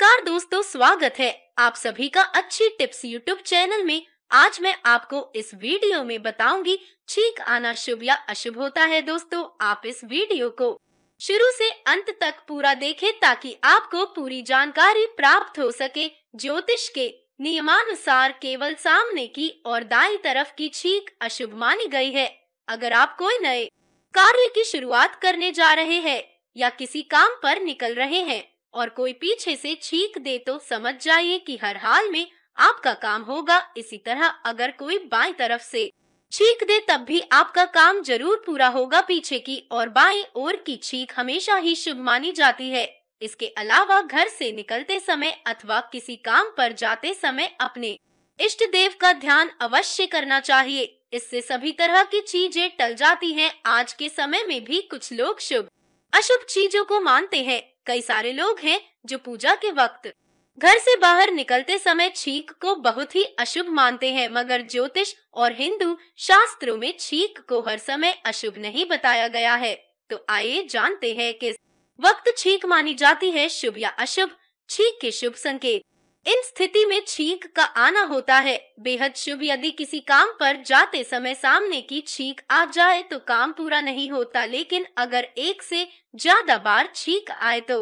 नमस्कार दोस्तों स्वागत है आप सभी का अच्छी टिप्स यूट्यूब चैनल में आज मैं आपको इस वीडियो में बताऊंगी छींक आना शुभ या अशुभ होता है दोस्तों आप इस वीडियो को शुरू से अंत तक पूरा देखें ताकि आपको पूरी जानकारी प्राप्त हो सके ज्योतिष के नियमानुसार केवल सामने की और दाई तरफ की छींक अशुभ मानी गयी है अगर आप कोई नए कार्य की शुरुआत करने जा रहे हैं या किसी काम पर निकल रहे हैं और कोई पीछे से छीक दे तो समझ जाइए कि हर हाल में आपका काम होगा इसी तरह अगर कोई बाई तरफ से छीक दे तब भी आपका काम जरूर पूरा होगा पीछे की और बाई और की छीक हमेशा ही शुभ मानी जाती है इसके अलावा घर से निकलते समय अथवा किसी काम पर जाते समय अपने इष्ट देव का ध्यान अवश्य करना चाहिए इससे सभी तरह की चीजें टल जाती हैं। आज के समय में भी कुछ लोग शुभ अशुभ चीजों को मानते हैं कई सारे लोग हैं जो पूजा के वक्त घर से बाहर निकलते समय छींक को बहुत ही अशुभ मानते हैं मगर ज्योतिष और हिंदू शास्त्रों में छींक को हर समय अशुभ नहीं बताया गया है तो आइए जानते हैं किस वक्त छींक मानी जाती है शुभ या अशुभ छींक के शुभ संकेत इन स्थिति में छींक का आना होता है बेहद शुभ यदि किसी काम पर जाते समय सामने की छींक आ जाए तो काम पूरा नहीं होता लेकिन अगर एक से ज्यादा बार छींक आए तो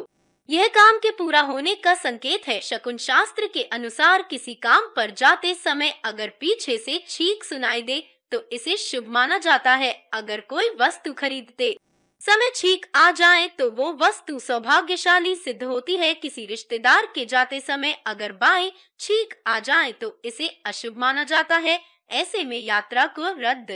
यह काम के पूरा होने का संकेत है शकुन शास्त्र के अनुसार किसी काम पर जाते समय अगर पीछे से छींक सुनाई दे तो इसे शुभ माना जाता है अगर कोई वस्तु खरीदते समय ठीक आ जाए तो वो वस्तु सौभाग्यशाली सिद्ध होती है किसी रिश्तेदार के जाते समय अगर बाएं ठीक आ जाए तो इसे अशुभ माना जाता है ऐसे में यात्रा को रद्द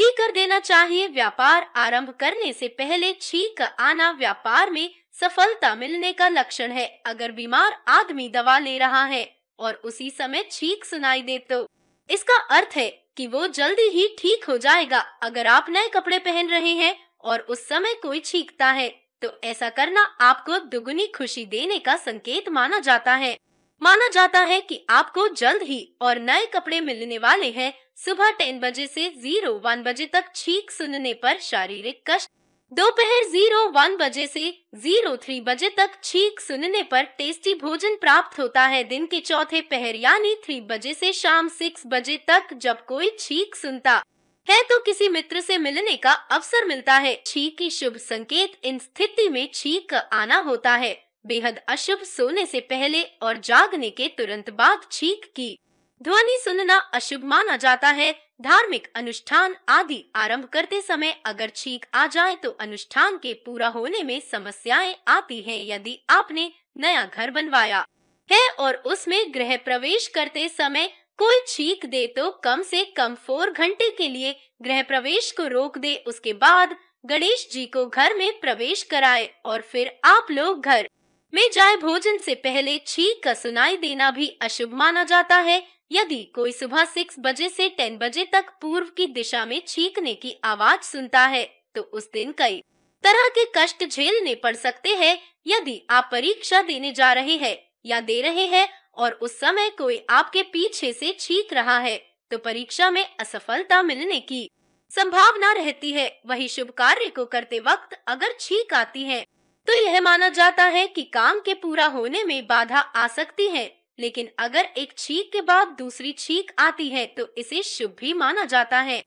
ही कर देना चाहिए व्यापार आरंभ करने से पहले छीक आना व्यापार में सफलता मिलने का लक्षण है अगर बीमार आदमी दवा ले रहा है और उसी समय छीक सुनाई दे तो इसका अर्थ है कि वो जल्दी ही ठीक हो जाएगा अगर आप नए कपड़े पहन रहे हैं और उस समय कोई छींकता है तो ऐसा करना आपको दुगुनी खुशी देने का संकेत माना जाता है माना जाता है कि आपको जल्द ही और नए कपड़े मिलने वाले हैं सुबह टेन बजे से जीरो वन बजे तक छींक सुनने पर शारीरिक कष्ट दोपहर जीरो वन बजे से जीरो थ्री बजे तक छींक सुनने पर टेस्टी भोजन प्राप्त होता है दिन के चौथे पहर यानी थ्री बजे से शाम सिक्स बजे तक जब कोई छींक सुनता है तो किसी मित्र से मिलने का अवसर मिलता है छी की शुभ संकेत इन स्थिति में छीक आना होता है बेहद अशुभ सोने से पहले और जागने के तुरंत बाद छीक की ध्वनि सुनना अशुभ माना जाता है धार्मिक अनुष्ठान आदि आरंभ करते समय अगर छींक आ जाए तो अनुष्ठान के पूरा होने में समस्याएं आती हैं यदि आपने नया घर बनवाया है और उसमें गृह प्रवेश करते समय कोई छीक दे तो कम से कम फोर घंटे के लिए गृह प्रवेश को रोक दे उसके बाद गणेश जी को घर में प्रवेश कराए और फिर आप लोग घर में जाए भोजन से पहले छीक का सुनाई देना भी अशुभ माना जाता है यदि कोई सुबह सिक्स बजे से टेन बजे तक पूर्व की दिशा में छींकने की आवाज सुनता है तो उस दिन कई तरह के कष्ट झेलने पड़ सकते हैं यदि आप परीक्षा देने जा रहे हैं या दे रहे हैं और उस समय कोई आपके पीछे से छींक रहा है तो परीक्षा में असफलता मिलने की संभावना रहती है वही शुभ कार्य को करते वक्त अगर छींक आती है तो यह माना जाता है कि काम के पूरा होने में बाधा आ सकती है लेकिन अगर एक छींक के बाद दूसरी छींक आती है तो इसे शुभ भी माना जाता है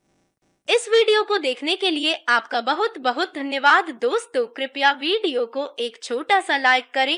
इस वीडियो को देखने के लिए आपका बहुत बहुत धन्यवाद दोस्तों कृपया वीडियो को एक छोटा सा लाइक करें